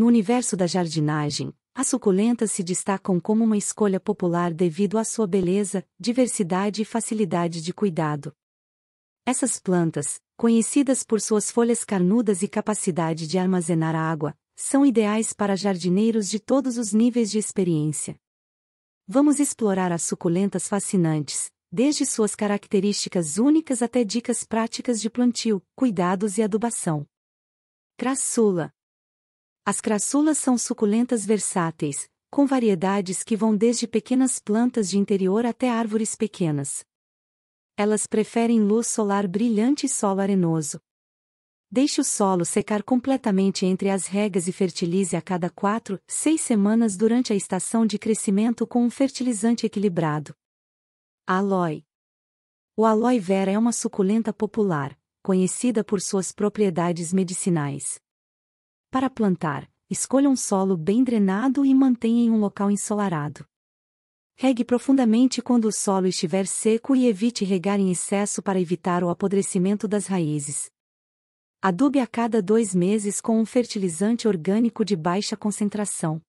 No universo da jardinagem, as suculentas se destacam como uma escolha popular devido à sua beleza, diversidade e facilidade de cuidado. Essas plantas, conhecidas por suas folhas carnudas e capacidade de armazenar água, são ideais para jardineiros de todos os níveis de experiência. Vamos explorar as suculentas fascinantes, desde suas características únicas até dicas práticas de plantio, cuidados e adubação. Crassula, as crassulas são suculentas versáteis, com variedades que vão desde pequenas plantas de interior até árvores pequenas. Elas preferem luz solar brilhante e solo arenoso. Deixe o solo secar completamente entre as regas e fertilize a cada 4, 6 semanas durante a estação de crescimento com um fertilizante equilibrado. Aloe. O aloe vera é uma suculenta popular, conhecida por suas propriedades medicinais. Para plantar, escolha um solo bem drenado e mantenha em um local ensolarado. Regue profundamente quando o solo estiver seco e evite regar em excesso para evitar o apodrecimento das raízes. Adube a cada dois meses com um fertilizante orgânico de baixa concentração.